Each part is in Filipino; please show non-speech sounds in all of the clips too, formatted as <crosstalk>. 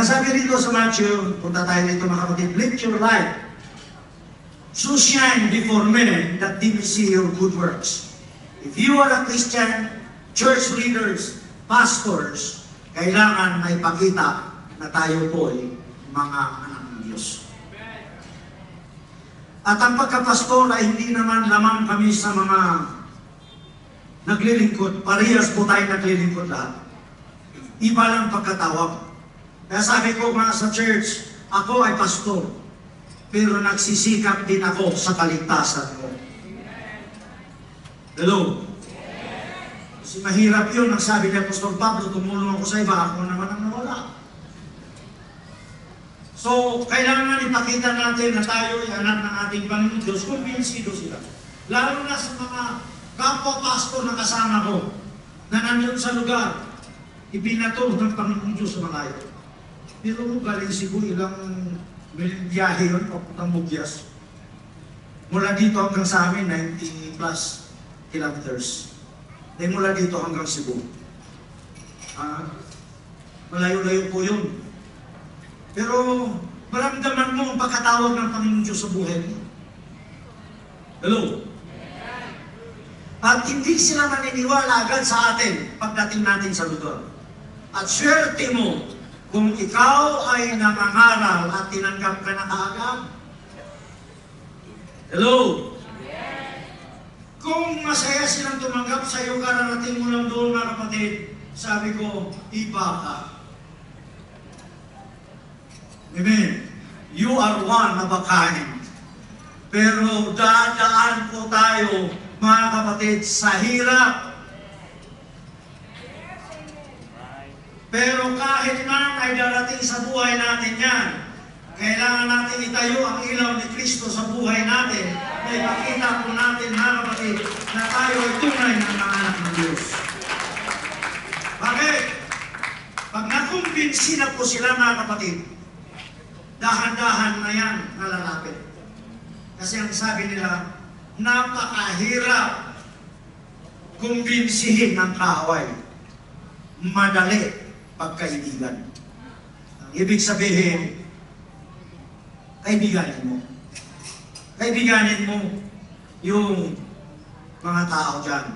Pero sabi rito sa Matthew, punta tayo dito mga kapatid, lift your light. So shine before men that they may see your good works. If you are a Christian, church leaders, pastors, kailangan may pakita na tayo po ay mga anak ng Diyos. At ang pagkapastor ay hindi naman lamang kami sa mga naglilingkod. Parehas po tayo naglilingkod lahat. Iba lang pagkatawag kaya sabi ko mga sa church, ako ay pastor, pero nagsisikap din ako sa kaligtasan mo. Hello? Kasi mahirap yun, ang sabi ni Apostol Pablo, tumulong ako sa iba, ako naman ang nawala. So, kailangan ipakita natin na tayo ay anak ng ating Panginoon Diyos. Kumbinsido sila. Lalo na sa mga kapwa-pastor na kasama ko na nandun sa lugar, ibinato ng Panginoon Diyos sa malayo. Pero mo galing Cebu, ilang biyahe yun, papuntang Bugyas. Mula dito hanggang sa amin, 90 plus kilometers. Then mula dito hanggang Cebu. Uh, malayo-layo po yun. Pero maramdaman mo ang pagkatawag ng Panginoon Diyos sa buhay mo. Hello? At hindi sila maniniwala agad sa atin pagdating natin sa lugar. At swerte mo, kung ikaw ay nangangaral at tinanggap ka na kaagad, hello? Kung masaya silang tumanggap sa iyo, kararating mo lang doon mga kapatid, sabi ko, iba ka. Amen. You are one of a kind. Pero dadaan po tayo, mga kapatid, sa hirap Pero kahit man ay darating sa buhay natin yan, kailangan natin itayo ang ilaw ni Kristo sa buhay natin na ipakita po natin, mga kapatid, na tayo ay tunay ng mga anak ng Diyos. Bakit? Pag nakumbinsi na po sila, mga kapatid, dahan-dahan na yan nalalapit. Kasi ang sabi nila, napakahirap kumbinsihin ng kaaway. Madali pagkaibigan. Ang ibig sabihin, kaibiganin mo. Kaibiganin mo yung mga tao dyan.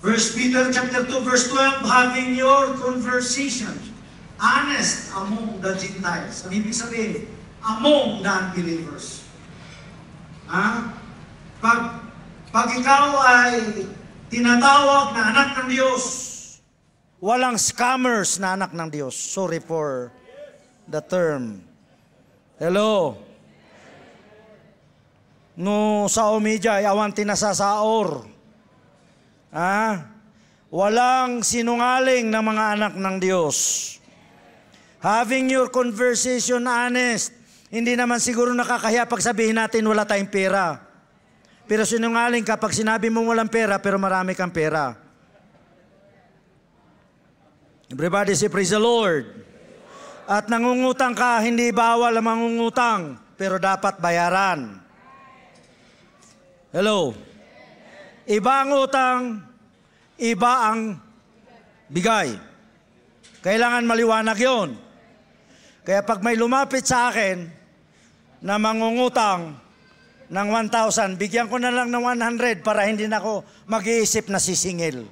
First Peter chapter 2 verse 12, having your conversation honest among the Gentiles. Ang ibig sabihin, among non-believers. Ha? Pag, pag ikaw ay tinatawag na anak ng Diyos, Walang scammers na anak ng Diyos. Sorry for the term. Hello? No, sa media, awan tinasasaor. Ha? Walang sinungaling ng mga anak ng Diyos. Having your conversation honest. Hindi naman siguro nakakahiya pag sabihin natin wala tayong pera. Pero sinungaling kapag sinabi mong walang pera pero marami kang pera. Everybody say, Praise the Lord. At nangungutang ka, hindi bawal ang mangungutang, pero dapat bayaran. Hello? Iba ang utang, iba ang bigay. Kailangan maliwanag yon. Kaya pag may lumapit sa akin na mangungutang ng 1,000, bigyan ko na lang ng 100 para hindi na ako mag-iisip na sisingil.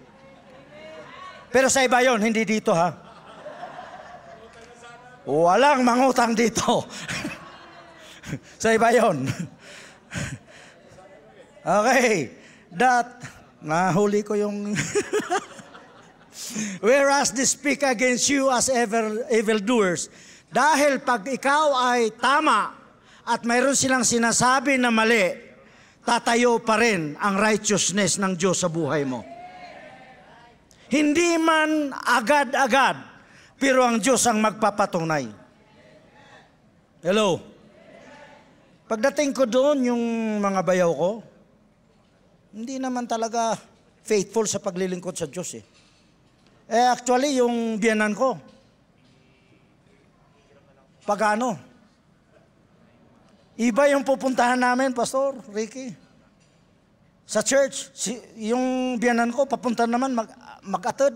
Pero sa iba yon hindi dito ha. Walang mangutang dito. <laughs> sa iba yon <laughs> okay. That, nahuli ko yung... <laughs> Whereas they speak against you as evil, evildoers. Dahil pag ikaw ay tama at mayroon silang sinasabi na mali, tatayo pa rin ang righteousness ng Diyos sa buhay mo. Hindi man agad-agad, pero ang Diyos ang magpapatunay. Hello? Pagdating ko doon, yung mga bayaw ko, hindi naman talaga faithful sa paglilingkod sa Diyos eh. Eh actually, yung biyanan ko, pagano? Iba yung pupuntahan namin, Pastor Ricky. Sa church, si, yung biyanan ko, papunta naman, mag, magatod.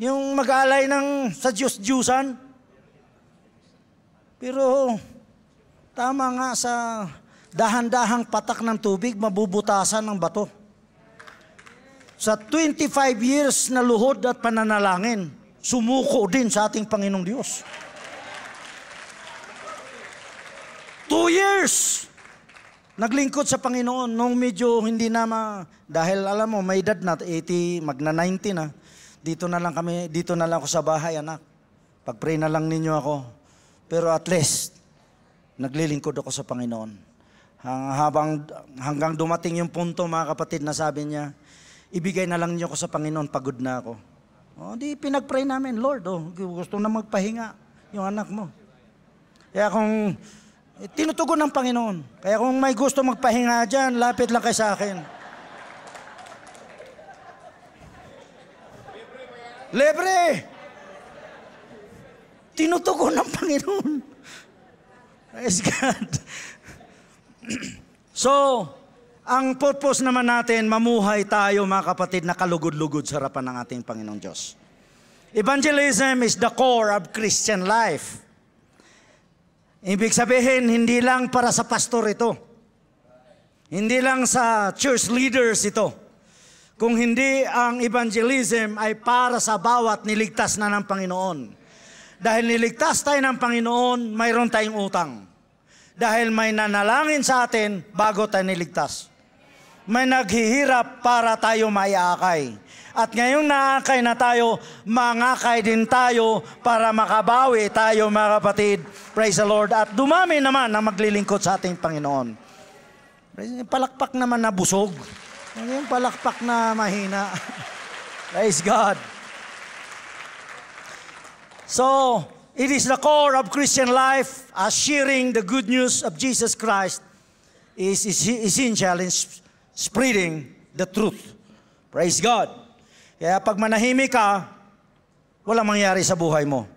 Yung mag-aalay ng sa Diyos-Diyusan. Pero tama nga sa dahan-dahang patak ng tubig, mabubutasan ng bato. Sa 25 years na luhod at pananalangin, sumuko din sa ating Panginoong Diyos. Two years! Naglingkod sa Panginoon nung medyo hindi na ma, dahil alam mo, may edad na, 80, magna 90 na. Dito na lang kami, dito na lang ako sa bahay, anak. Pag-pray na lang ninyo ako. Pero at least, naglilingkod ako sa Panginoon. Habang, hanggang dumating yung punto, mga kapatid, na sabi niya, ibigay na lang niyo ako sa Panginoon, pagod na ako. O, di pinag-pray namin, Lord, oh, gusto na magpahinga yung anak mo. Kaya kung eh, tinutugon ng Panginoon. Kaya kung may gusto magpahinga dyan, lapit lang kay sa akin. Libre! Tinutugon ng Panginoon. Praise God. <clears throat> so, ang purpose naman natin, mamuhay tayo mga kapatid na kalugod-lugod sa harapan ng ating Panginoong Diyos. Evangelism is the core of Christian life. Ibig sabihin, hindi lang para sa pastor ito. Hindi lang sa church leaders ito. Kung hindi ang evangelism ay para sa bawat niligtas na ng Panginoon. Dahil niligtas tayo ng Panginoon, mayroon tayong utang. Dahil may nanalangin sa atin bago tayo niligtas may naghihirap para tayo mayakay. At ngayon naakay na tayo, mangakay din tayo para makabawi tayo mga kapatid. Praise the Lord. At dumami naman ang maglilingkod sa ating Panginoon. Palakpak naman na busog. Ano ngayon palakpak na mahina. <laughs> Praise God. So, it is the core of Christian life as sharing the good news of Jesus Christ is essential in spreading the truth. Praise God. Kaya pag manahimik ka, walang mangyari sa buhay mo.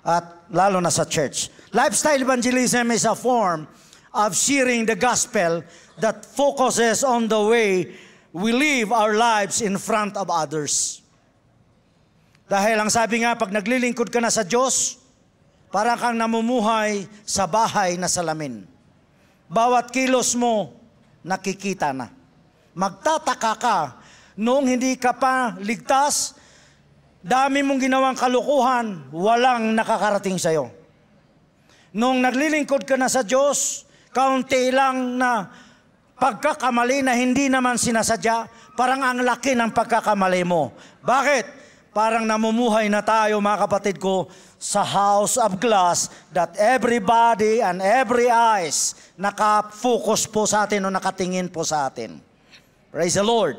At lalo na sa church. Lifestyle evangelism is a form of sharing the gospel that focuses on the way we live our lives in front of others. Dahil ang sabi nga, pag naglilingkod ka na sa Diyos, para kang namumuhay sa bahay na salamin. Bawat kilos mo, nakikita na. Magtataka ka noong hindi ka pa ligtas, dami mong ginawang kalukuhan, walang nakakarating sa iyo. Noong naglilingkod ka na sa Diyos, kaunti lang na pagkakamali na hindi naman sinasadya, parang ang laki ng pagkakamali mo. Bakit? Parang namumuhay na tayo mga kapatid ko sa house of glass that everybody and every eyes nakafocus po sa atin o nakatingin po sa atin. Praise the Lord.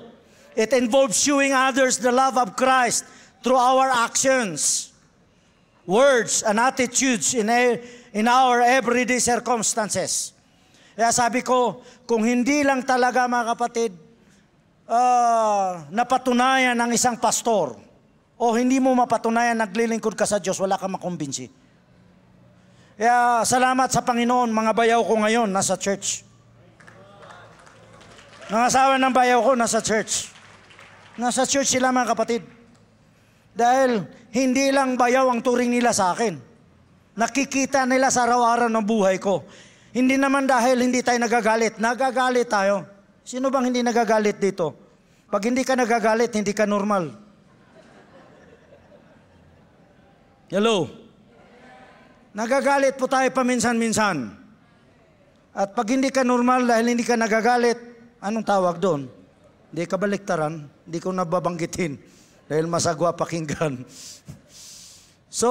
It involves showing others the love of Christ through our actions, words, and attitudes in, a, in our everyday circumstances. Kaya sabi ko, kung hindi lang talaga mga kapatid, uh, napatunayan ng isang pastor, o hindi mo mapatunayan naglilingkod ka sa Diyos, wala kang makumbinsi. Kaya salamat sa Panginoon, mga bayaw ko ngayon, nasa church. Ang asawa ng bayaw ko nasa church. Nasa church sila mga kapatid. Dahil hindi lang bayaw ang turing nila sa akin. Nakikita nila sa araw-araw ng buhay ko. Hindi naman dahil hindi tayo nagagalit. Nagagalit tayo. Sino bang hindi nagagalit dito? Pag hindi ka nagagalit, hindi ka normal. Hello? Nagagalit po tayo paminsan-minsan. At pag hindi ka normal dahil hindi ka nagagalit, Anong tawag doon? Hindi kabaliktaran, hindi ko nababanggitin dahil masagwa pakinggan. <laughs> so,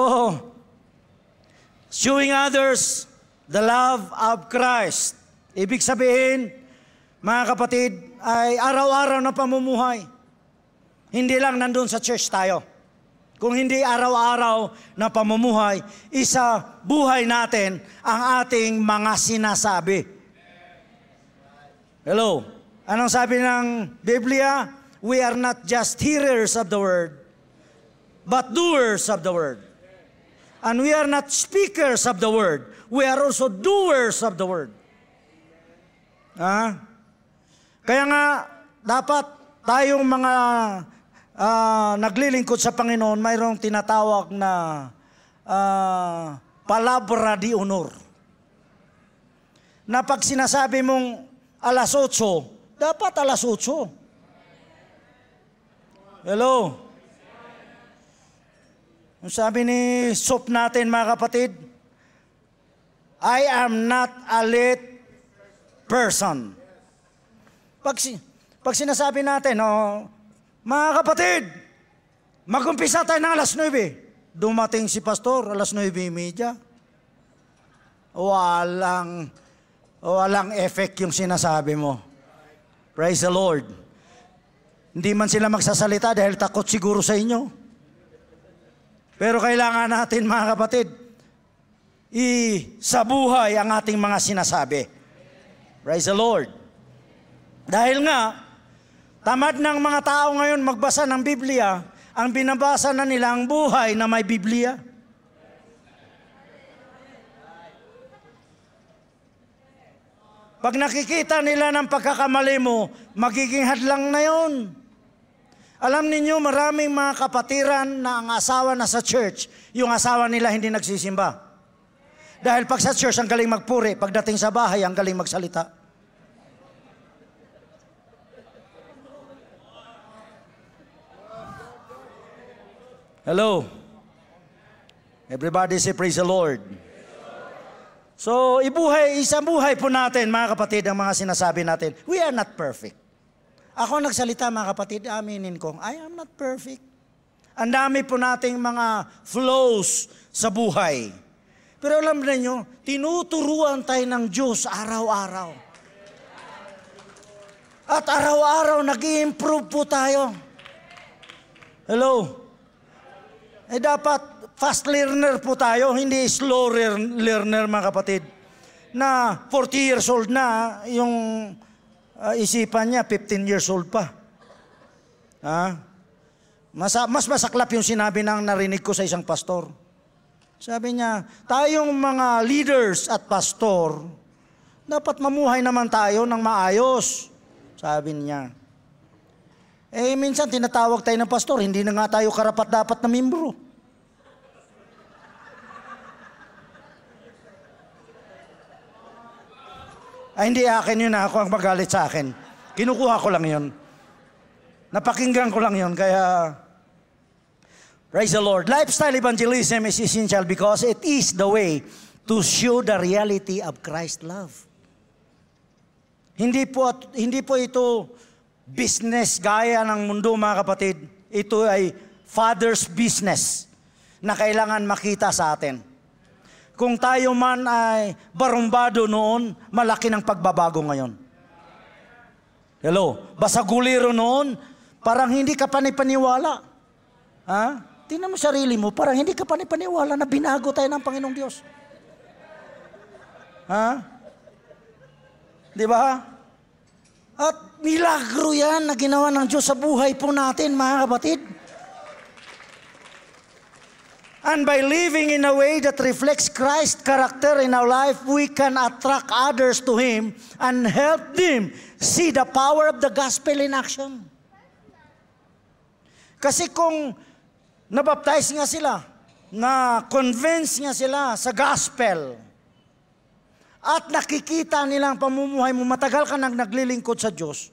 showing others the love of Christ. Ibig sabihin, mga kapatid, ay araw-araw na pamumuhay. Hindi lang nandun sa church tayo. Kung hindi araw-araw na pamumuhay, isa buhay natin ang ating mga sinasabi. Hello? Anong sabi ng Biblia? We are not just hearers of the word, but doers of the word. And we are not speakers of the word. We are also doers of the word. Ah? Kaya nga, dapat tayong mga uh, naglilingkod sa Panginoon, mayroong tinatawag na uh, palabra di honor. Na pag sinasabi mong alas 8, dapat alas 8. Hello? Ang sabi ni Sop natin, mga kapatid, I am not a late person. Pag, si, pag sinasabi natin, oh, mga kapatid, magumpisa tayo ng alas 9. Dumating si pastor, alas 9.30. Walang, walang effect yung sinasabi mo. Praise the Lord. Hindi man sila magsasalita dahil takot siguro sa inyo. Pero kailangan natin mga kapatid, isabuhay ang ating mga sinasabi. Praise the Lord. Dahil nga, tamad ng mga tao ngayon magbasa ng Biblia, ang binabasa na nila ang buhay na may Biblia. Pag nakikita nila ng pagkakamali mo, magiging hadlang na yon. Alam ninyo, maraming mga kapatiran na ang asawa na sa church, yung asawa nila hindi nagsisimba. Dahil pag sa church, ang galing magpuri. Pagdating sa bahay, ang galing magsalita. Hello? Everybody say praise the Lord. So, ibuhay, isang buhay po natin, mga kapatid, ang mga sinasabi natin. We are not perfect. Ako nagsalita, mga kapatid, aminin ko, I am not perfect. Ang dami po nating mga flows sa buhay. Pero alam na nyo, tinuturuan tayo ng Diyos araw-araw. At araw-araw, nag improve po tayo. Hello? Eh dapat, fast learner po tayo, hindi slow learner mga kapatid. Na 40 years old na, yung uh, isipan niya 15 years old pa. Ha? Mas, mas masaklap yung sinabi ng narinig ko sa isang pastor. Sabi niya, tayong mga leaders at pastor, dapat mamuhay naman tayo ng maayos. Sabi niya. Eh, minsan tinatawag tayo ng pastor, hindi na nga tayo karapat-dapat na membro. Ay, hindi akin yun. Ah. Ako ang magalit sa akin. Kinukuha ko lang yun. Napakinggan ko lang yun. Kaya, praise the Lord. Lifestyle evangelism is essential because it is the way to show the reality of Christ's love. Hindi po, hindi po ito business gaya ng mundo, mga kapatid. Ito ay Father's business na kailangan makita sa atin. Kung tayo man ay barumbado noon, malaki ng pagbabago ngayon. Hello? Basaguliro noon, parang hindi ka panipaniwala. Ha? Tingnan mo sarili mo, parang hindi ka panipaniwala na binago tayo ng Panginoong Diyos. Ha? Di ba? At milagro yan na ginawa ng Diyos sa buhay po natin, mga kapatid. And by living in a way that reflects Christ's character in our life, we can attract others to Him and help them see the power of the gospel in action. Kasi kung nabaptize nga sila, na convince nga sila sa gospel, at nakikita nilang pamumuhay mo, matagal ka nang naglilingkod sa Diyos,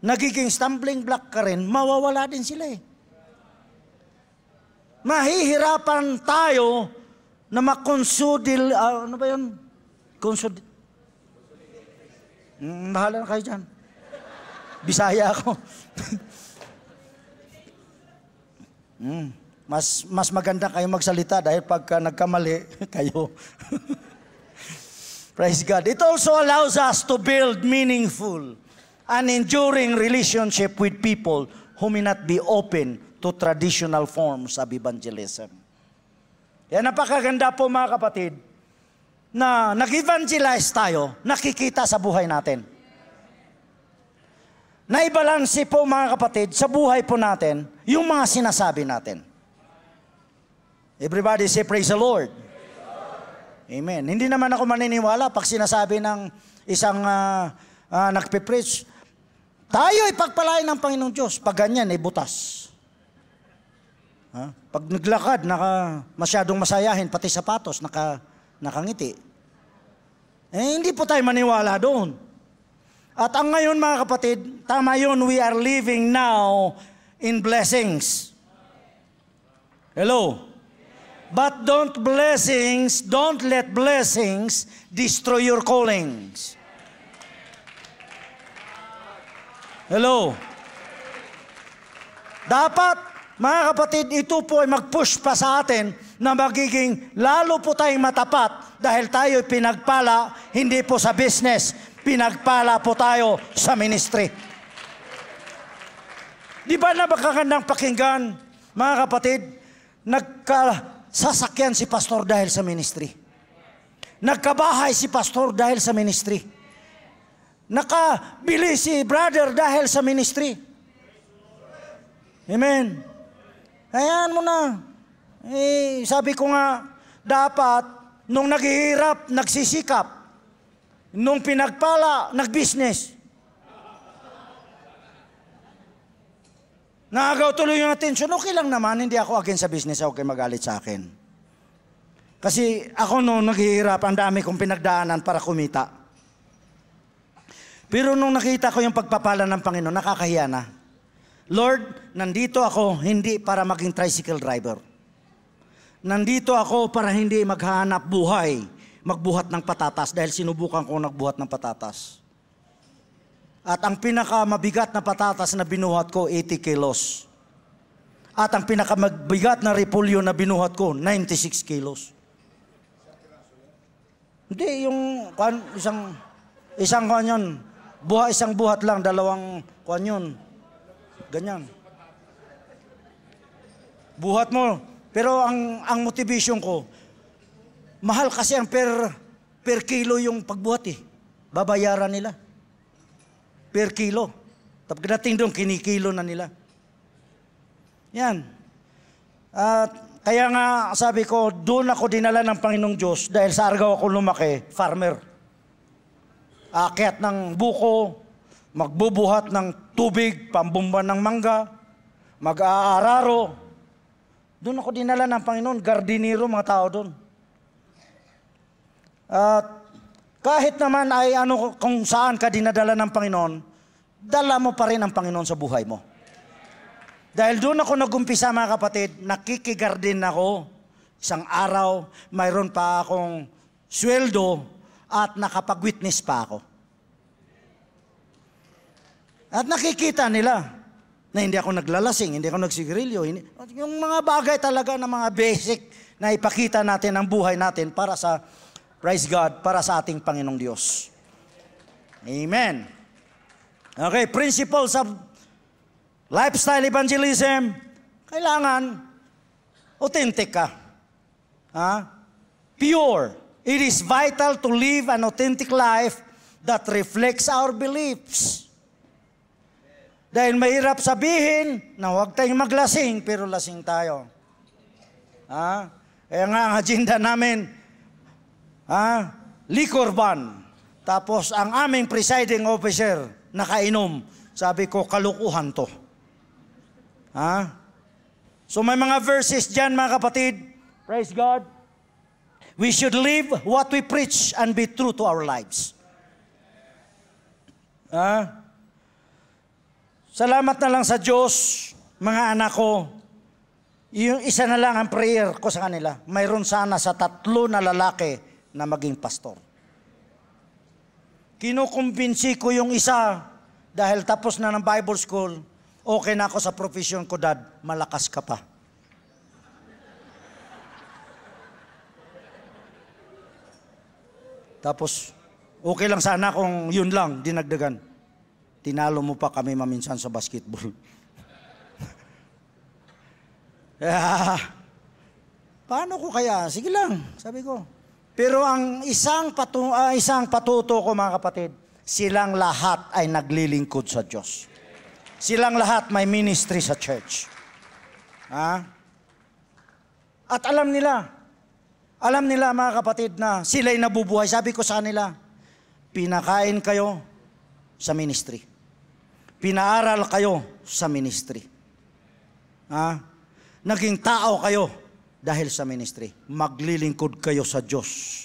nagiging stumbling block ka rin, mawawala din sila eh mahihirapan tayo na makonsudil, uh, ano ba yun? Consud... Mm, bahala na kayo dyan. Bisaya ako. <laughs> mm, mas, mas maganda kayo magsalita dahil pagka nagkamali, <laughs> kayo. <laughs> Praise God. It also allows us to build meaningful and enduring relationship with people who may not be open to traditional forms of evangelism. Yan, napakaganda po mga kapatid, na nag-evangelize tayo, nakikita sa buhay natin. Naibalansi po mga kapatid, sa buhay po natin, yung mga sinasabi natin. Everybody say, praise the Lord. Amen. Hindi naman ako maniniwala pag sinasabi ng isang uh, uh, nagpe-preach, tayo ay pagpalain ng Panginoong Diyos. Pag ganyan, ay butas. Ha? Pag naglakad, naka, masyadong masayahin, pati sapatos, naka, nakangiti. Eh, hindi po tayo maniwala doon. At ang ngayon mga kapatid, tama yun, we are living now in blessings. Hello? But don't blessings, don't let blessings destroy your callings. Hello? Dapat mga kapatid, ito po ay mag-push pa sa atin na magiging lalo po tayong matapat dahil tayo pinagpala hindi po sa business, pinagpala po tayo sa ministry. Di ba napakagandang pakinggan, mga kapatid, nagkasasakyan si pastor dahil sa ministry. Nagkabahay si pastor dahil sa ministry. Nakabili si brother dahil sa ministry. Amen. Hayaan mo na. Eh, sabi ko nga, dapat, nung naghihirap, nagsisikap. Nung pinagpala, nag-business. Naagaw tuloy yung attention. Okay lang naman, hindi ako against sa business. Okay, magalit sa akin. Kasi ako nung naghihirap, ang dami kong pinagdaanan para kumita. Pero nung nakita ko yung pagpapala ng Panginoon, nakakahiya na. Lord, nandito ako hindi para maging tricycle driver. Nandito ako para hindi maghanap buhay, magbuhat ng patatas dahil sinubukan ko nagbuhat ng patatas. At ang pinakamabigat na patatas na binuhat ko, 80 kilos. At ang pinakamabigat na repolyo na binuhat ko, 96 kilos. Hindi, yung isang isang kwan yun. Buha, isang buhat lang, dalawang kwan yun. Ganyan. Buhat mo. Pero ang, ang motivation ko, mahal kasi ang per, per kilo yung pagbuhat eh. Babayaran nila. Per kilo. Tapos dating doon, kinikilo na nila. Yan. At kaya nga sabi ko, doon ako dinala ng Panginoong Diyos dahil sa Argao ako lumaki, farmer. Akyat ng buko, magbubuhat ng tubig, pambumba ng mangga, mag-aararo. Doon ako dinala ng Panginoon, gardinero mga tao doon. At kahit naman ay ano kung saan ka dinadala ng Panginoon, dala mo pa rin ang Panginoon sa buhay mo. Dahil doon ako nagumpisa mga kapatid, nakikigarden ako. Isang araw, mayroon pa akong sweldo at nakapag-witness pa ako. At nakikita nila na hindi ako naglalasing, hindi ako nagsigarilyo. Hindi, yung mga bagay talaga na mga basic na ipakita natin ang buhay natin para sa, praise God, para sa ating Panginoong Diyos. Amen. Okay, principles of lifestyle evangelism. Kailangan authentic ka. Ha? Pure. It is vital to live an authentic life that reflects our beliefs. Dahil mahirap sabihin na huwag tayong maglasing, pero lasing tayo. Ha? Kaya nga ang agenda namin, ha? liquor ban. Tapos ang aming presiding officer, nakainom. Sabi ko, kalukuhan to. Ha? So may mga verses dyan mga kapatid. Praise God. We should live what we preach and be true to our lives. Ha? Salamat na lang sa Diyos, mga anak ko. Yung isa na lang ang prayer ko sa kanila. Mayroon sana sa tatlo na lalaki na maging pastor. Kinukumbinsi ko yung isa dahil tapos na ng Bible school, okay na ako sa profession ko, Dad, malakas ka pa. Tapos, okay lang sana kung yun lang, dinagdagan tinalo mo pa kami maminsan sa basketball. yeah. <laughs> Paano ko kaya? Sige lang, sabi ko. Pero ang isang, patu uh, isang patuto ko mga kapatid, silang lahat ay naglilingkod sa Diyos. Silang lahat may ministry sa church. Ha? At alam nila, alam nila mga kapatid na sila'y nabubuhay. Sabi ko sa kanila, pinakain kayo sa ministry. Pinaaral kayo sa ministry. Ha? Naging tao kayo dahil sa ministry. Maglilingkod kayo sa Diyos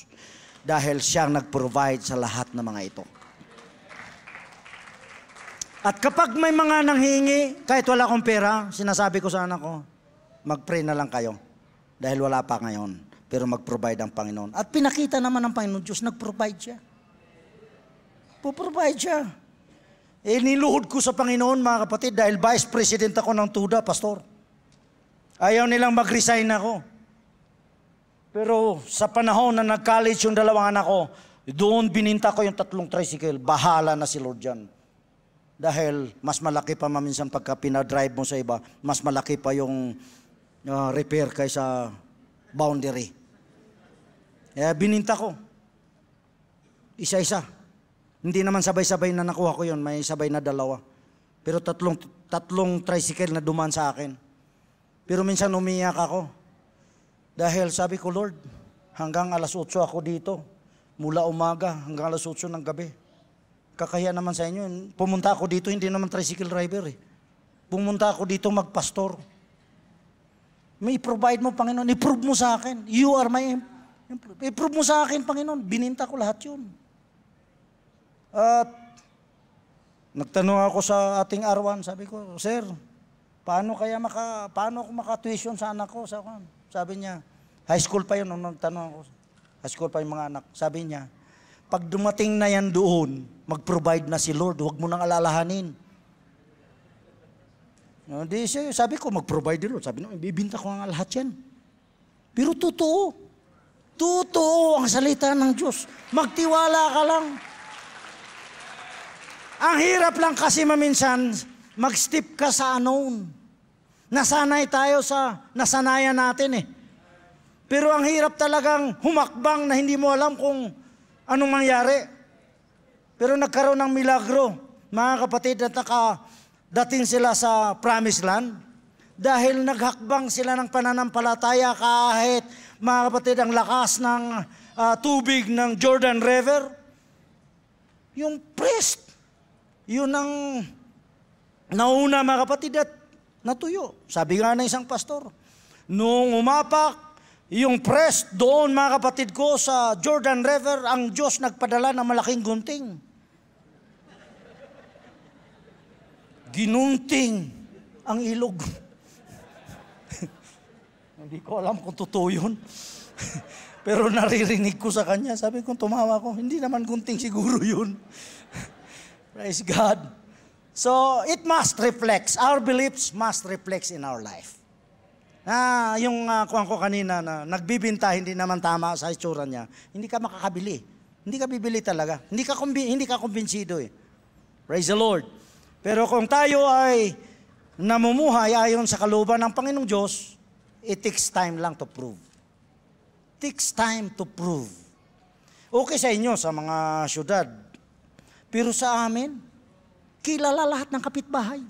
dahil siyang nag-provide sa lahat ng mga ito. At kapag may mga nanghingi, kahit wala akong pera, sinasabi ko sa anak ko, mag-pray na lang kayo. Dahil wala pa ngayon. Pero mag-provide ang Panginoon. At pinakita naman ng Panginoon Diyos, nag-provide siya. Puprovide siya. Eh, niluhod ko sa Panginoon, mga kapatid, dahil vice president ako ng TUDA, pastor. Ayaw nilang mag-resign ako. Pero sa panahon na nag-college yung dalawang anak ko, doon bininta ko yung tatlong tricycle. Bahala na si Lord John. Dahil mas malaki pa maminsan pagka pinadrive mo sa iba, mas malaki pa yung uh, repair kaysa boundary. Kaya bininta ko. Isa-isa. Hindi naman sabay-sabay na nakuha ko yon, may sabay na dalawa. Pero tatlong, tatlong tricycle na dumaan sa akin. Pero minsan umiyak ako. Dahil sabi ko, Lord, hanggang alas 8 ako dito. Mula umaga hanggang alas 8 ng gabi. Kakaya naman sa inyo, pumunta ako dito, hindi naman tricycle driver eh. Pumunta ako dito magpastor. May provide mo, Panginoon. I-prove mo sa akin. You are my... I-prove mo sa akin, Panginoon. Bininta ko lahat yun. At nagtanong ako sa ating R1, sabi ko, Sir, paano kaya maka, paano ako maka-tuition sa anak ko? Sabi niya, high school pa yun nung nagtanong ako. High school pa yung mga anak. Sabi niya, pag dumating na yan doon, mag-provide na si Lord, huwag mo nang alalahanin. No, di siya, sabi ko, mag-provide din Lord. Sabi niya, ibibinta ko ang lahat yan. Pero totoo. Totoo ang salita ng Diyos. Magtiwala ka lang. Ang hirap lang kasi maminsan, mag-step ka sa unknown. Nasanay tayo sa nasanayan natin eh. Pero ang hirap talagang humakbang na hindi mo alam kung anong mangyari. Pero nagkaroon ng milagro, mga kapatid, at nakadating sila sa promised land dahil naghakbang sila ng pananampalataya kahit, mga kapatid, ang lakas ng uh, tubig ng Jordan River. Yung priest, yun ang nauna mga kapatid at natuyo. Sabi nga ng isang pastor, nung umapak, yung press doon mga kapatid ko sa Jordan River, ang Diyos nagpadala ng malaking gunting. Ginunting ang ilog. <laughs> Hindi ko alam kung totoo yun. <laughs> Pero naririnig ko sa kanya. Sabi ko, tumawa ko, hindi naman gunting siguro yun. Praise God. So, it must reflect. Our beliefs must reflect in our life. Ah, yung uh, kuwan ko kanina na nagbibinta, hindi naman tama sa itsura niya, hindi ka makakabili. Hindi ka bibili talaga. Hindi ka, kumbi, hindi ka kumbinsido eh. Praise the Lord. Pero kung tayo ay namumuhay ayon sa kaluban ng Panginoong Diyos, it takes time lang to prove. It takes time to prove. Okay sa inyo, sa mga syudad, pero sa amin, kilala lahat ng kapitbahay.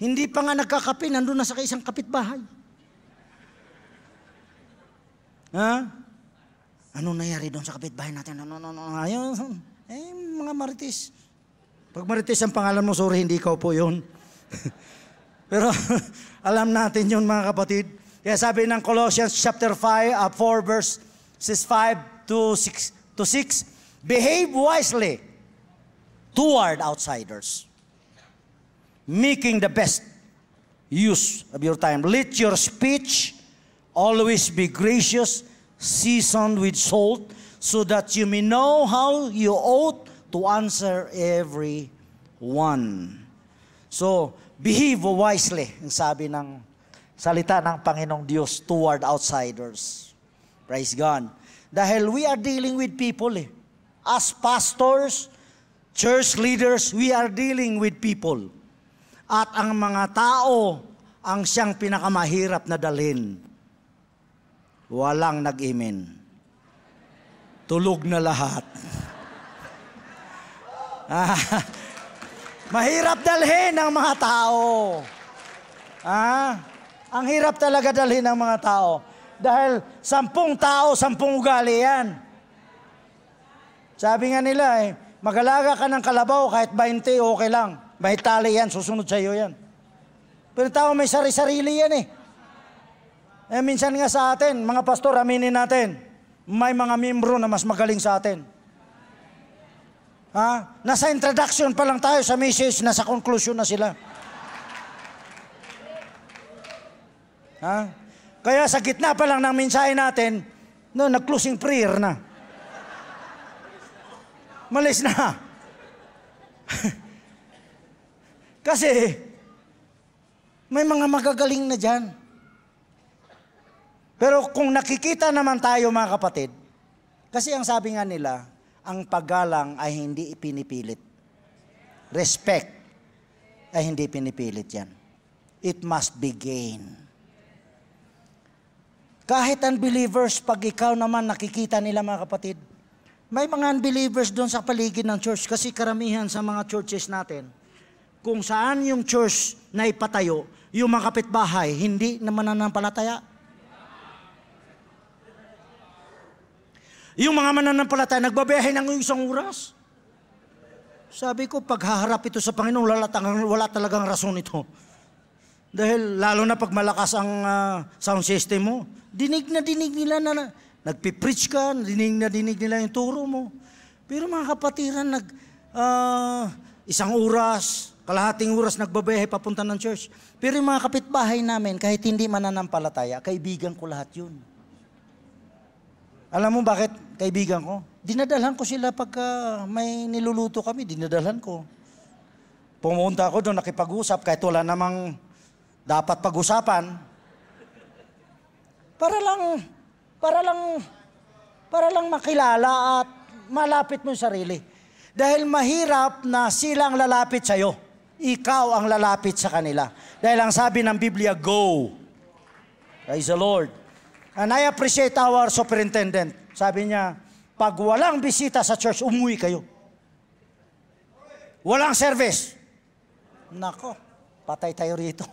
Hindi pa nga nagkakape, nandun na sa isang kapitbahay. Ha? Ano nangyari doon sa kapitbahay natin? Ano, ano, ano, ayun. Eh, mga marites. Pag marites ang pangalan mo, sorry, hindi ikaw po yun. <laughs> Pero <laughs> alam natin yun mga kapatid. Kaya sabi ng Colossians chapter 5, uh, 4 verse 6, 5 to 6, to 6, Behave wisely toward outsiders, making the best use of your time. Let your speech always be gracious, seasoned with salt, so that you may know how you ought to answer every one. So, behave wisely, ang sabi ng salita ng Panginoong Diyos toward outsiders. Praise God. Dahil we are dealing with people eh. As pastors, church leaders, we are dealing with people. At ang mga tao ang siyang pinakamahirap na dalhin. Walang nag-amen. Tulog na lahat. <laughs> Ah, mahirap dalhin ang mga tao. Ah, ang hirap talaga dalhin ang mga tao. Dahil sampung tao, sampung ugali yan. Sabi nga nila eh, magalaga ka ng kalabaw kahit 20, okay lang. May tali yan, susunod sa iyo yan. Pero tao may sari-sarili yan eh. Eh minsan nga sa atin, mga pastor, aminin natin, may mga miyembro na mas magaling sa atin. Ha? Nasa introduction pa lang tayo sa message, nasa conclusion na sila. Ha? Kaya sa gitna pa lang ng mensahe natin, no, nag-closing prayer na malis na. Kasi, may mga magagaling na dyan. Pero kung nakikita naman tayo mga kapatid, kasi ang sabi nga nila, ang paggalang ay hindi ipinipilit. Respect ay hindi pinipilit yan. It must be gain. Kahit ang believers, pag ikaw naman nakikita nila mga kapatid, may mga unbelievers doon sa paligid ng church kasi karamihan sa mga churches natin, kung saan yung church na ipatayo, yung mga kapitbahay, hindi naman nananampalataya. Yung mga mananampalataya, nagbabiyahe ng isang oras. Sabi ko, paghaharap ito sa Panginoon, wala, wala talagang rason ito. Dahil lalo na pag malakas ang uh, sound system mo, dinig na dinig nila na, na Nagpipreach ka, rinig na dinig nila yung turo mo. Pero mga kapatiran, nag, uh, isang oras, kalahating oras nagbabehe papunta ng church. Pero yung mga kapitbahay namin, kahit hindi mananampalataya, kaibigan ko lahat yun. Alam mo bakit kaibigan ko? Dinadalhan ko sila pag ah, may niluluto kami, dinadalhan ko. Pumunta ako doon, nakipag-usap, kahit wala namang dapat pag-usapan. Para lang para lang, para lang makilala at malapit mo sarili. Dahil mahirap na silang lalapit sa iyo. Ikaw ang lalapit sa kanila. Dahil ang sabi ng Biblia, go. Praise the Lord. And I appreciate our superintendent. Sabi niya, pag walang bisita sa church, umuwi kayo. Walang service. Nako, patay tayo rito.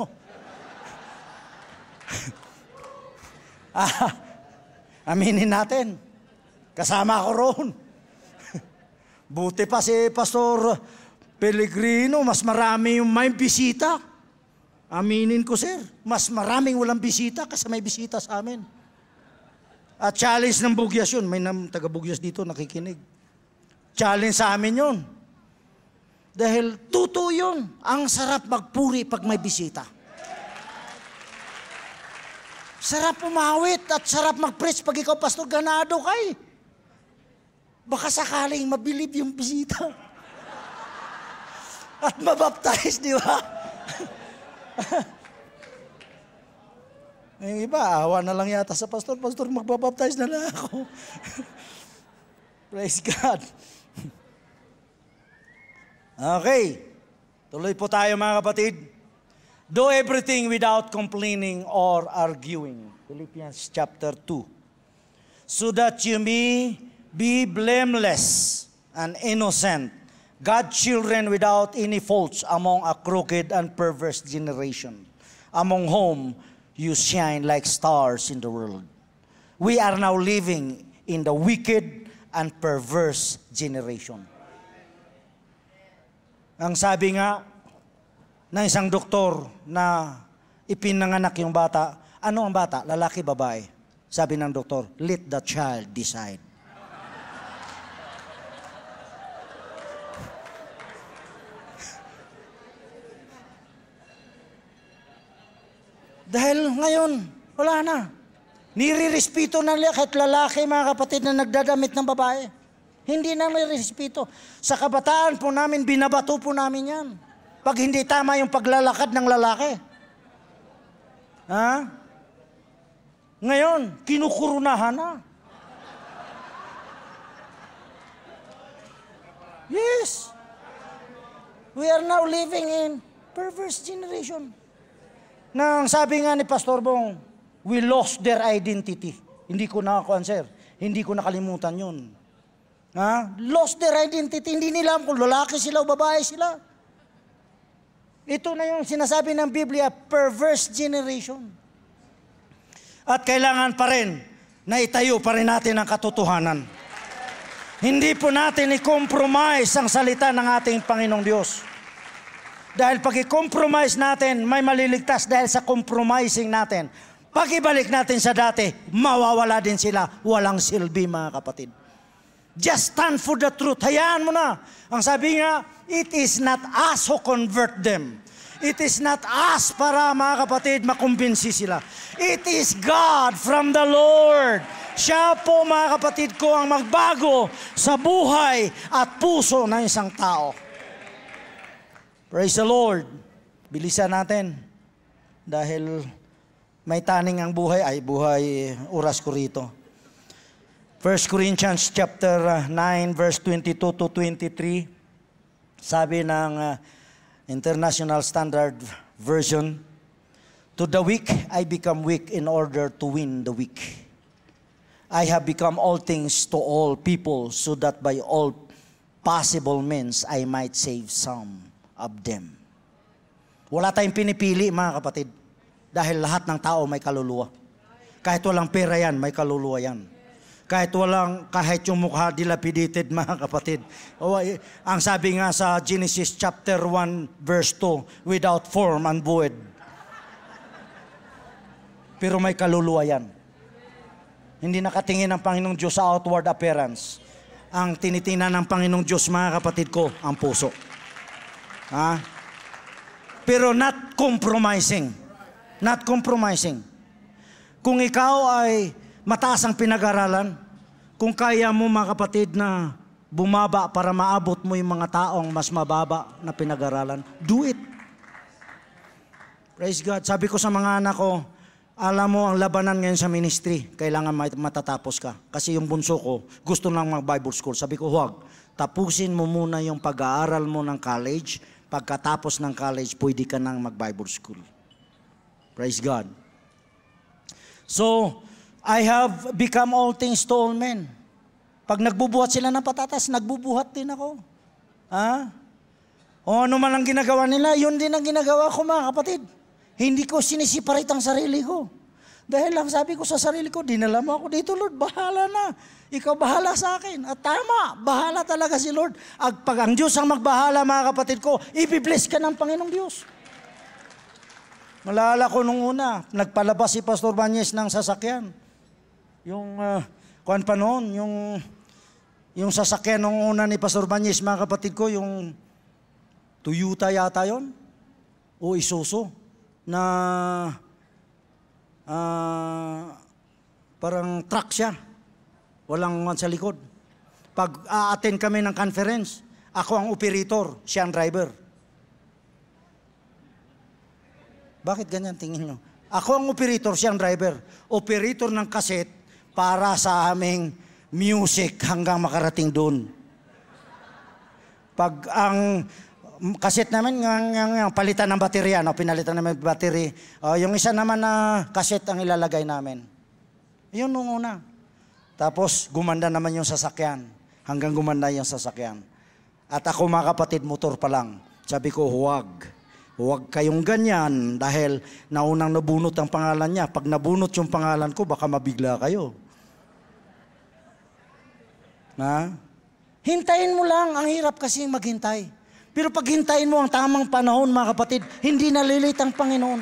<laughs> ah, Aminin natin. Kasama ko roon. <laughs> Buti pa si Pastor Pellegrino, mas marami yung may bisita. Aminin ko, sir, mas maraming walang bisita kasi may bisita sa amin. At challenge ng Bugyas yun. May nam, taga-Bugyas dito nakikinig. Challenge sa amin yun. Dahil totoo yun. Ang sarap magpuri pag may bisita. Sarap umawit at sarap mag-preach pag ikaw, Pastor, ganado kay. Eh. Baka sakaling mabilib yung bisita. <laughs> At mabaptize, di ba? <laughs> yung iba, awa na lang yata sa pastor. Pastor, magbabaptize na lang ako. <laughs> Praise God. okay. Tuloy po tayo mga kapatid. Do everything without complaining or arguing. Philippians chapter 2. So that you may be blameless and innocent, God's children without any faults among a crooked and perverse generation, among whom you shine like stars in the world. We are now living in the wicked and perverse generation. Ang sabi nga, ng isang doktor na ipinanganak yung bata. Ano ang bata? Lalaki, babae? Sabi ng doktor, let the child decide. <laughs> Dahil ngayon, wala na. Nirirespeto na nila kahit lalaki, mga kapatid, na nagdadamit ng babae. Hindi na may respeto. Sa kabataan po namin, binabato po namin yan. Pag hindi tama yung paglalakad ng lalaki. Ha? Ngayon, kinukurunahan na. Yes. We are now living in perverse generation. Nang sabi nga ni Pastor Bong, we lost their identity. Hindi ko nakakuan, sir. Hindi ko nakalimutan yun. Ha? Lost their identity. Hindi nila alam kung lalaki sila o babae sila. Ito na yung sinasabi ng Biblia, perverse generation. At kailangan pa rin na itayo pa rin natin ang katotohanan. Hindi po natin i-compromise ang salita ng ating Panginoong Diyos. Dahil pag i-compromise natin, may maliligtas dahil sa compromising natin. Pag ibalik natin sa dati, mawawala din sila. Walang silbi mga kapatid. Just stand for the truth. Hayaan mo na. Ang sabi nga, it is not us who convert them. It is not us para mga kapatid makumbinsi sila. It is God from the Lord. Siya po mga kapatid ko ang magbago sa buhay at puso ng isang tao. Praise the Lord. Bilisan natin. Dahil may taning ang buhay, ay buhay, oras ko rito. 1 Corinthians chapter 9 uh, verse 22 to 23 sabi ng uh, International Standard Version To the weak I become weak in order to win the weak I have become all things to all people so that by all possible means I might save some of them Wala tayong pinipili mga kapatid dahil lahat ng tao may kaluluwa Kahit walang pera yan may kaluluwa yan kahit walang, kahit yung mukha dilapidated <laughs> mga kapatid. O, eh, ang sabi nga sa Genesis chapter 1 verse 2, without form and void. Pero may kaluluwa yan. Hindi nakatingin ang Panginoong Diyos sa outward appearance. Ang tinitingnan ng Panginoong Diyos, mga kapatid ko, ang puso. Ha? Pero not compromising. Not compromising. Kung ikaw ay mataas ang pinag-aralan. Kung kaya mo mga kapatid na bumaba para maabot mo yung mga taong mas mababa na pinag-aralan, do it. Praise God. Sabi ko sa mga anak ko, alam mo ang labanan ngayon sa ministry, kailangan matatapos ka. Kasi yung bunso ko, gusto lang mag-Bible school. Sabi ko, huwag. Tapusin mo muna yung pag-aaral mo ng college. Pagkatapos ng college, pwede ka nang mag-Bible school. Praise God. So, I have become all things to all men. Pag nagbubuhat sila ng patatas, nagbubuhat din ako. Ha? O ano man ang ginagawa nila, yun din ang ginagawa ko mga kapatid. Hindi ko sinisiparate ang sarili ko. Dahil lang sabi ko sa sarili ko, dinala mo ako dito Lord, bahala na. Ikaw bahala sa akin. At tama, bahala talaga si Lord. At pag ang Diyos ang magbahala mga kapatid ko, ibibless ka ng Panginoong Diyos. Malala ko nung una, nagpalabas si Pastor Banyes ng sasakyan yung uh, ah, kuan pa noon, yung yung sasakyan nung una ni Pastor Banyes, mga kapatid ko, yung Toyota yata yon o Isuzu na uh, parang truck siya. Walang man sa likod. Pag a kami ng conference, ako ang operator, siya ang driver. Bakit ganyan tingin nyo? Ako ang operator, siya ang driver. Operator ng cassette, para sa aming music hanggang makarating doon. Pag ang kaset namin, ng, ng, ng, palitan ng baterya, no? pinalitan namin battery. Uh, yung isa naman na kaset ang ilalagay namin. Yun nung una. Tapos gumanda naman yung sasakyan. Hanggang gumanda yung sasakyan. At ako mga kapatid, motor pa lang. Sabi ko, huwag. Huwag kayong ganyan dahil naunang nabunot ang pangalan niya. Pag nabunot yung pangalan ko, baka mabigla kayo. Na? Hintayin mo lang. Ang hirap kasi maghintay. Pero pag hintayin mo ang tamang panahon, mga kapatid, hindi nalilit ang Panginoon.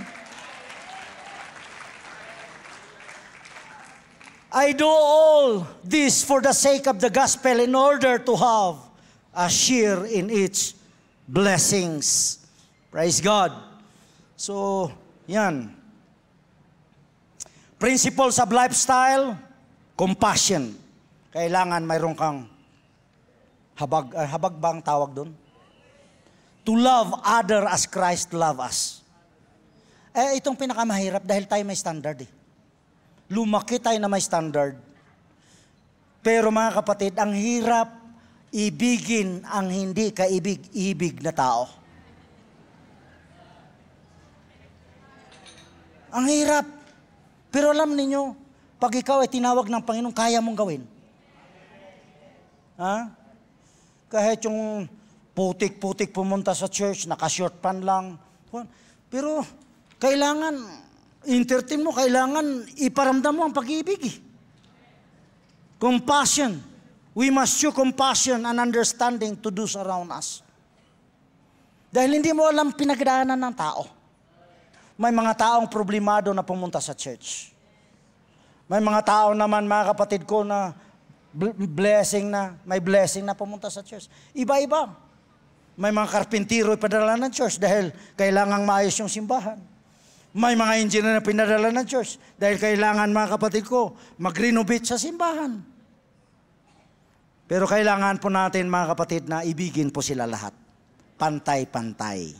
I do all this for the sake of the gospel in order to have a share in its blessings. Praise God. So, yan. Principles of lifestyle, compassion kailangan mayroon kang habag, uh, habag bang tawag doon? To love other as Christ love us. Eh, itong pinakamahirap dahil tayo may standard eh. Lumaki tayo na may standard. Pero mga kapatid, ang hirap ibigin ang hindi kaibig-ibig na tao. Ang hirap. Pero alam ninyo, pag ikaw ay tinawag ng Panginoon, kaya mong gawin. Ha? Kahit yung putik-putik pumunta sa church, naka-short pan lang. Pero kailangan, entertain mo, kailangan iparamdam mo ang pag-ibig. Eh. Compassion. We must show compassion and understanding to those around us. Dahil hindi mo alam pinagdaanan ng tao. May mga taong problemado na pumunta sa church. May mga tao naman, mga kapatid ko, na blessing na, may blessing na pumunta sa church. Iba-iba. May mga karpintero ipadala ng church dahil kailangan maayos yung simbahan. May mga engineer na pinadala ng church dahil kailangan mga kapatid ko mag-renovate sa simbahan. Pero kailangan po natin mga kapatid na ibigin po sila lahat. Pantay-pantay.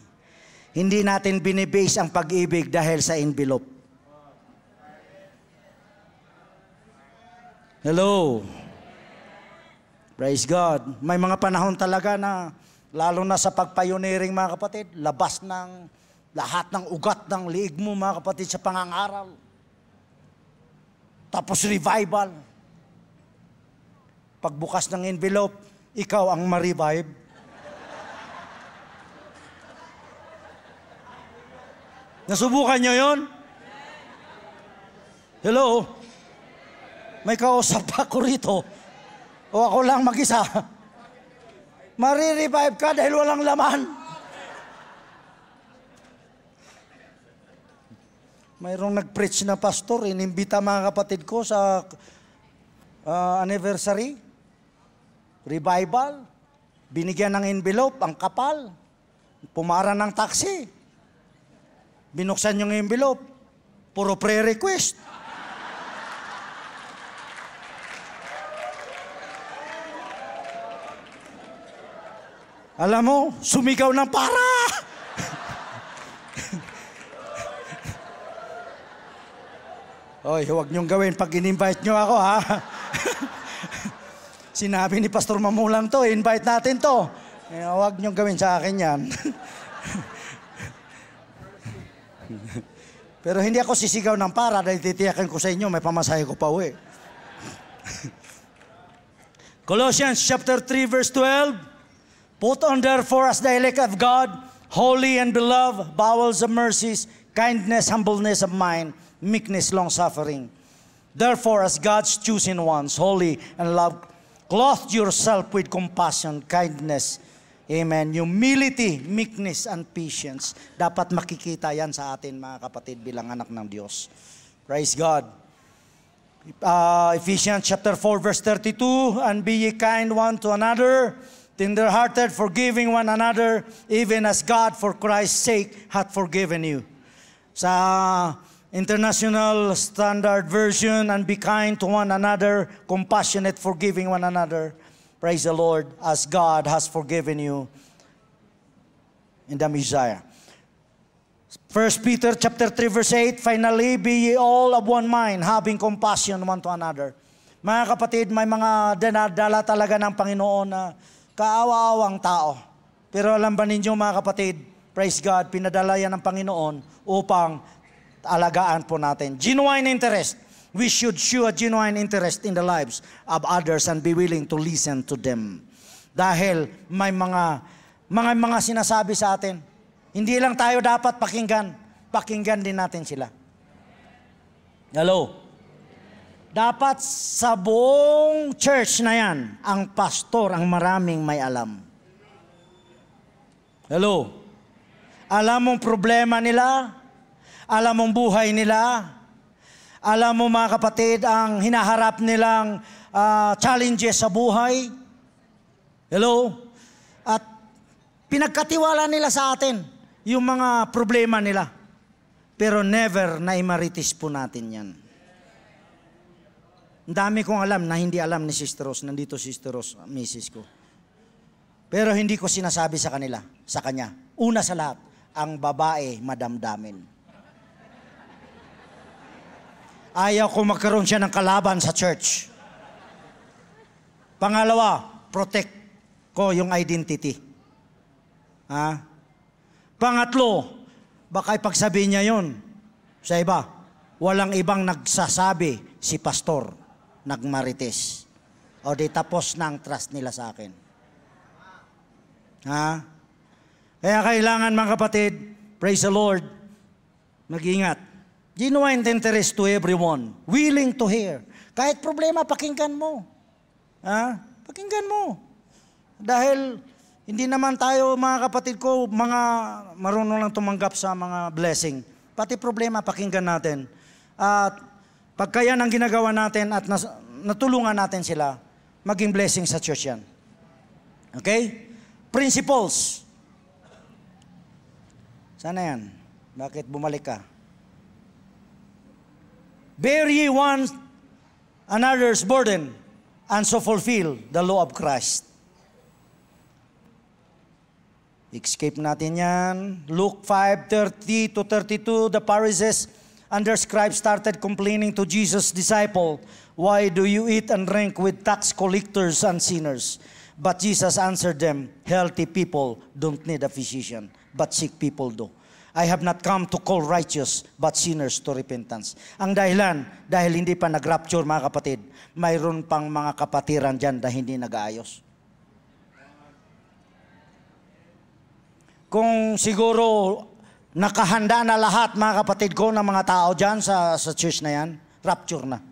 Hindi natin binibase ang pag-ibig dahil sa envelope. Hello. Praise God. May mga panahon talaga na, lalo na sa pagpayoniring mga kapatid, labas ng lahat ng ugat ng liig mo mga kapatid sa pangangaral. Tapos revival. Pagbukas ng envelope, ikaw ang ma-revive. Nasubukan nyo yon? Hello? May kausap ako rito. O ako lang mag-isa. Marirevive ka dahil walang laman. Mayroong nag-preach na pastor, inimbita mga kapatid ko sa uh, anniversary, revival, binigyan ng envelope, ang kapal, pumara ng taxi, binuksan yung envelope, puro prayer request. Alam mo, sumigaw ng para! Hoy, huwag niyong gawin pag in-invite niyo ako, ha? <laughs> Sinabi ni Pastor Mamulang to, invite natin to. Eh, huwag niyong gawin sa akin yan. <laughs> Pero hindi ako sisigaw ng para dahil titiyakin ko sa inyo, may pamasahe ko pa uwi. <laughs> Colossians chapter 3 verse 12. Put on therefore as the elect of God, holy and beloved, bowels of mercies, kindness, humbleness of mind, meekness, long-suffering. Therefore, as God's chosen ones, holy and loved, clothe yourself with compassion, kindness, amen, humility, meekness, and patience. Dapat makikita yan sa atin, mga kapatid, bilang anak ng Diyos. Praise God. Uh, Ephesians chapter 4 verse 32, and be ye kind one to another, tenderhearted, forgiving one another, even as God for Christ's sake hath forgiven you. Sa International Standard Version, and be kind to one another, compassionate, forgiving one another. Praise the Lord, as God has forgiven you in the Messiah. 1 Peter chapter 3 verse 8, Finally, be ye all of one mind, having compassion one to another. Mga kapatid, may mga dinadala talaga ng Panginoon na uh, kaawa-awang tao. Pero alam ba ninyo mga kapatid, praise God, pinadala yan ng Panginoon upang alagaan po natin. Genuine interest. We should show a genuine interest in the lives of others and be willing to listen to them. Dahil may mga mga mga sinasabi sa atin. Hindi lang tayo dapat pakinggan, pakinggan din natin sila. Hello. Dapat sa buong church na yan, ang pastor ang maraming may alam. Hello? Alam mong problema nila? Alam mong buhay nila? Alam mo mga kapatid ang hinaharap nilang uh, challenges sa buhay? Hello? At pinagkatiwala nila sa atin yung mga problema nila. Pero never na imaritis po natin yan. Ang dami kong alam na hindi alam ni Sister Rose. Nandito Sister Rose, misis ko. Pero hindi ko sinasabi sa kanila, sa kanya. Una sa lahat, ang babae madamdamin. Ayaw ko magkaroon siya ng kalaban sa church. Pangalawa, protect ko yung identity. Ha? Pangatlo, baka ipagsabihin niya yon sa iba. Walang ibang nagsasabi si pastor nagmarites. O di tapos na ang trust nila sa akin. Ha? Kaya kailangan mga kapatid, praise the Lord, mag-ingat. Genuine interest to everyone. Willing to hear. Kahit problema, pakinggan mo. Ha? Pakinggan mo. Dahil hindi naman tayo, mga kapatid ko, mga marunong lang tumanggap sa mga blessing. Pati problema, pakinggan natin. At Pagka yan ang ginagawa natin at nas, natulungan natin sila, maging blessing sa church yan. Okay? Principles. Sana yan. Bakit bumalik ka? Bear ye one another's burden and so fulfill the law of Christ. Escape natin yan. Luke 5, 30 to 32, the Pharisees And their scribe started complaining to Jesus' disciple, Why do you eat and drink with tax collectors and sinners? But Jesus answered them, Healthy people don't need a physician, but sick people do. I have not come to call righteous, but sinners to repentance. Ang dahilan, dahil hindi pa nag-rapture mga kapatid, mayroon pang mga kapatiran dyan dahil hindi nag-aayos. Kung siguro Nakahanda na lahat, mga kapatid ko, ng mga tao dyan sa, sa church na yan. Rapture na.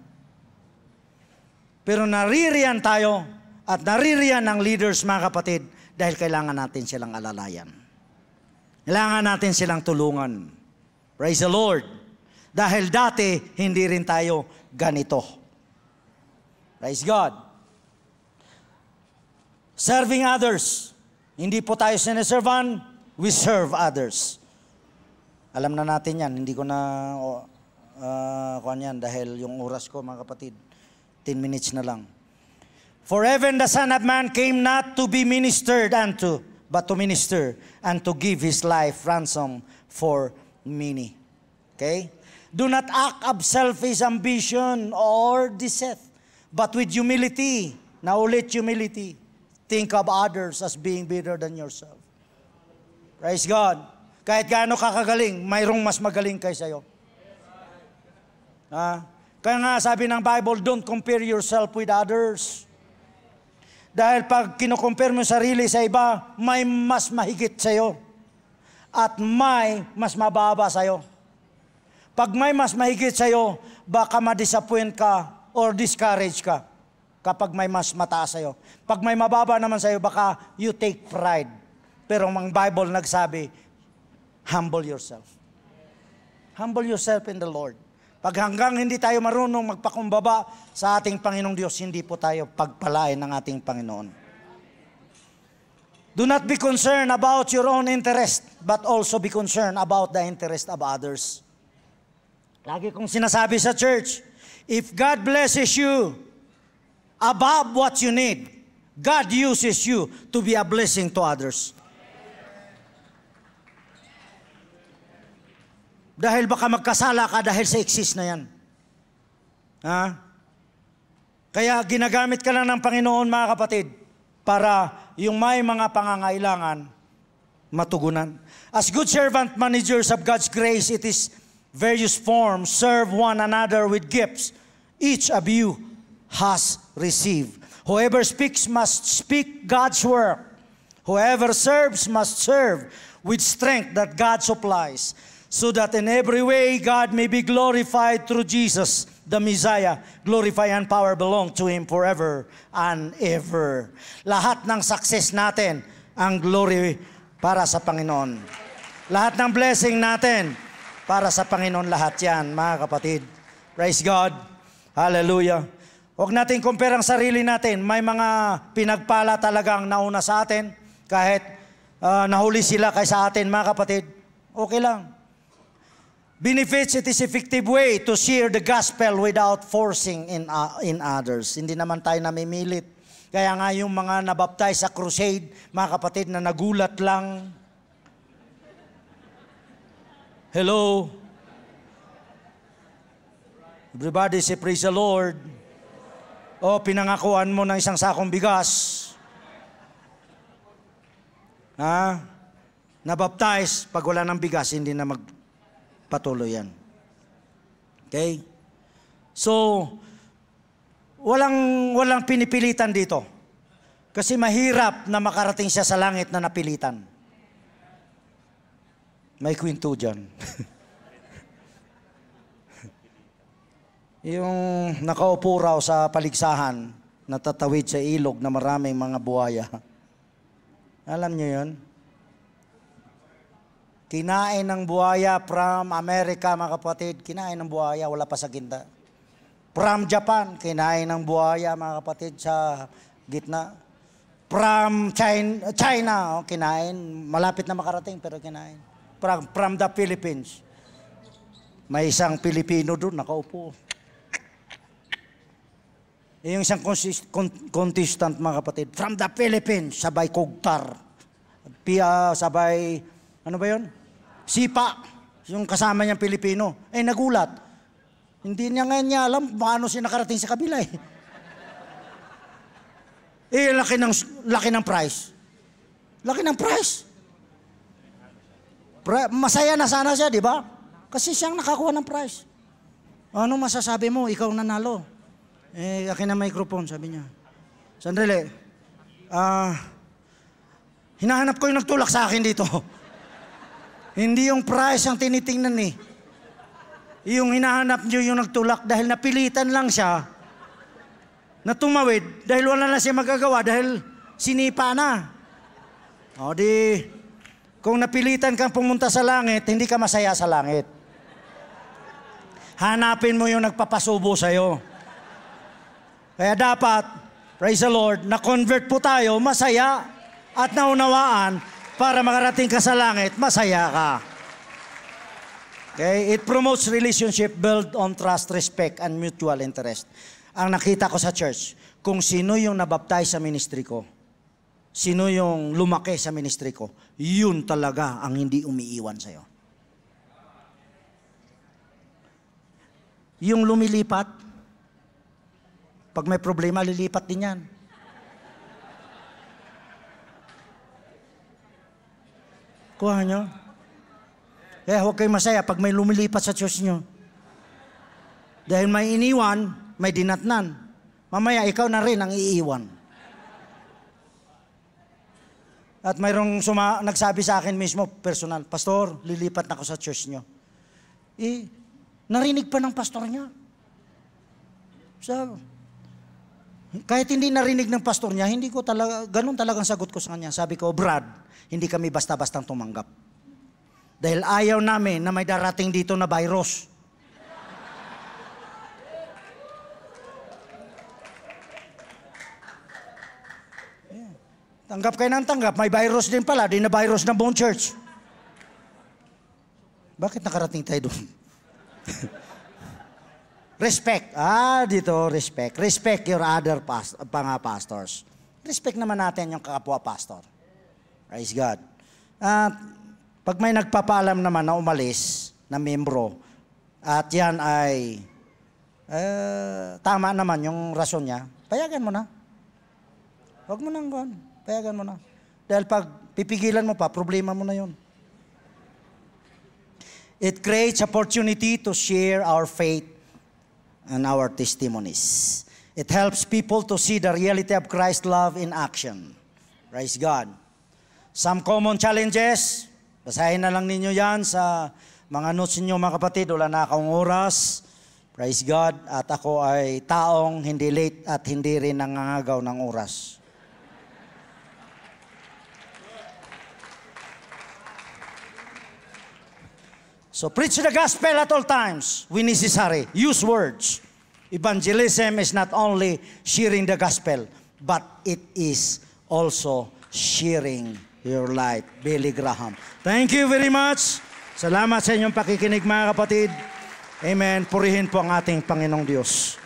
Pero naririyan tayo at naririyan ng leaders, mga kapatid, dahil kailangan natin silang alalayan. Kailangan natin silang tulungan. Praise the Lord. Dahil dati, hindi rin tayo ganito. Praise God. Serving others. Hindi po tayo siniservan, we serve others. Alam na natin yan, hindi ko na oh, uh, ah, kuan yan dahil yung oras ko mga kapatid, 10 minutes na lang. For even the Son of Man came not to be ministered unto, but to minister and to give his life ransom for many. Okay? Do not act of selfish ambition or deceit, but with humility. Now let humility. Think of others as being better than yourself. Praise God. Kahit gaano kakagaling, mayroong mas magaling kaysa iyo. Ah, kaya nga sabi ng Bible, don't compare yourself with others. Dahil pag kinukompare mo sarili sa iba, may mas mahigit sa iyo. At may mas mababa sa iyo. Pag may mas mahigit sa iyo, baka ma-disappoint ka or discourage ka kapag may mas mataas sa iyo. Pag may mababa naman sa iyo, baka you take pride. Pero ang Bible nagsabi, Humble yourself. Humble yourself in the Lord. Pag hanggang hindi tayo marunong magpakumbaba sa ating Panginoong Diyos, hindi po tayo pagpalain ng ating Panginoon. Do not be concerned about your own interest, but also be concerned about the interest of others. Lagi kong sinasabi sa church, if God blesses you above what you need, God uses you to be a blessing to others. Dahil baka magkasala ka dahil sa exist na yan. Ha? Kaya ginagamit ka lang ng Panginoon, mga kapatid, para yung may mga pangangailangan, matugunan. As good servant managers of God's grace, it is various forms, serve one another with gifts. Each of you has received. Whoever speaks must speak God's work. Whoever serves must serve with strength that God supplies so that in every way God may be glorified through Jesus, the Messiah. Glorify and power belong to Him forever and ever. Lahat ng success natin, ang glory para sa Panginoon. Lahat ng blessing natin, para sa Panginoon lahat yan, mga kapatid. Praise God. Hallelujah. Huwag natin compare ang sarili natin. May mga pinagpala talagang nauna sa atin. Kahit uh, nahuli sila kaysa atin, mga kapatid. Okay lang benefits, it is effective way to share the gospel without forcing in, uh, in others. Hindi naman tayo namimilit. Kaya nga yung mga nabaptize sa crusade, mga kapatid na nagulat lang. Hello? Everybody say praise the Lord. O, oh, pinangakuan mo ng isang sakong bigas. Ha? Nabaptize, pag wala ng bigas, hindi na mag Patuloy yan. Okay? So, walang, walang pinipilitan dito. Kasi mahirap na makarating siya sa langit na napilitan. May kwento dyan. <laughs> yung nakaupo raw sa paligsahan, natatawid sa ilog na maraming mga buwaya. Alam niyo yon? Kinain ng buhaya from America, mga kapatid. Kinain ng buhaya, wala pa sa ginta. From Japan, kinain ng buhaya, mga kapatid, sa gitna. From China, China oh, kinain. Malapit na makarating, pero kinain. From, from the Philippines. May isang Pilipino doon, nakaupo. Yung isang contestant, mga kapatid, from the Philippines, sabay kugtar. Pia, sabay, ano ba yon? Sipa, yung kasama niyang Pilipino. Eh, nagulat. Hindi niya ngayon niya alam paano siya nakarating sa kabila eh. Eh, laki ng, laki ng price. Laki ng price. Pre, masaya na sana siya, di ba? Kasi siyang nakakuha ng price. Ano masasabi mo? Ikaw nanalo. Eh, akin na microphone, sabi niya. Sandali. Ah, uh, hinahanap ko yung nagtulak sa akin dito. <laughs> Hindi yung price ang tinitingnan eh. Yung hinahanap niyo yung nagtulak dahil napilitan lang siya na tumawid dahil wala na siya magagawa dahil sinipa na. O di, kung napilitan kang pumunta sa langit, hindi ka masaya sa langit. Hanapin mo yung nagpapasubo sa'yo. Kaya dapat, praise the Lord, na-convert po tayo, masaya at naunawaan para makarating ka sa langit, masaya ka. Okay? It promotes relationship built on trust, respect, and mutual interest. Ang nakita ko sa church, kung sino yung nabaptize sa ministry ko, sino yung lumaki sa ministry ko, yun talaga ang hindi umiiwan sa'yo. Yung lumilipat, pag may problema, lilipat din yan. Kuha nyo. Kaya eh, huwag kayong masaya pag may lumilipat sa Diyos nyo. Dahil may iniwan, may dinatnan. Mamaya, ikaw na rin ang iiwan. At mayroong suma- nagsabi sa akin mismo, personal, Pastor, lilipat na ako sa church nyo. Eh, narinig pa ng pastor niya. so, kahit hindi narinig ng pastor niya, hindi ko talaga, ganun talagang sagot ko sa kanya. Sabi ko, Brad, hindi kami basta-bastang tumanggap. Dahil ayaw namin na may darating dito na virus. Tanggap kayo ng tanggap, may virus din pala, din na virus ng bone church. Bakit nakarating tayo doon? <laughs> Respect. Ah, dito, respect. Respect your other past, mga pastors. Respect naman natin yung kapwa pastor. Praise God. At pag may nagpapalam naman na umalis na membro, at yan ay eh, tama naman yung rason niya, payagan mo na. Huwag mo nang gawin. Payagan mo na. Dahil pag pipigilan mo pa, problema mo na yun. It creates opportunity to share our faith and our testimonies. It helps people to see the reality of Christ's love in action. Praise God. Some common challenges, basahin na lang ninyo yan sa mga notes ninyo mga kapatid, wala na akong oras. Praise God. At ako ay taong hindi late at hindi rin nangangagaw ng oras. So preach the gospel at all times when necessary. Use words. Evangelism is not only sharing the gospel, but it is also sharing your life. Billy Graham. Thank you very much. Salamat sa inyong pakikinig mga kapatid. Amen. Purihin po ang ating Panginoong Diyos.